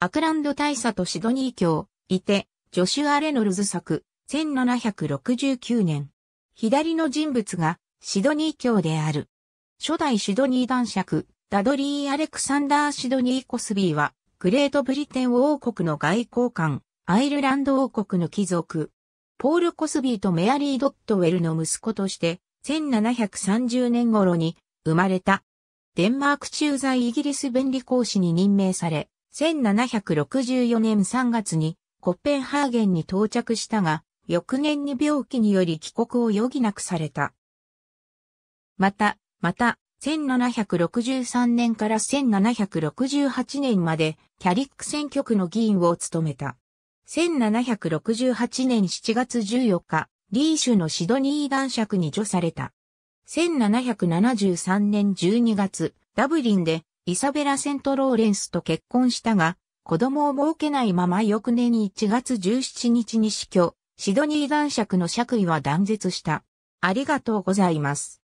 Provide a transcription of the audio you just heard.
アクランド大佐とシドニー教、いて、ジョシュア・レノルズ作、1769年。左の人物が、シドニー教である。初代シドニー男爵、ダドリー・アレクサンダー・シドニー・コスビーは、グレートブリテン王国の外交官、アイルランド王国の貴族、ポール・コスビーとメアリー・ドットウェルの息子として、1730年頃に生まれた。デンマーク駐在イギリス便利公使に任命され、1764年3月にコッペンハーゲンに到着したが、翌年に病気により帰国を余儀なくされた。また、また、1763年から1768年までキャリック選挙区の議員を務めた。1768年7月14日、リーシュのシドニー男爵に除された。1773年12月、ダブリンでイサベラ・セント・ローレンスと結婚したが、子供を設けないまま翌年1月17日に死去、シドニー男爵の爵位は断絶した。ありがとうございます。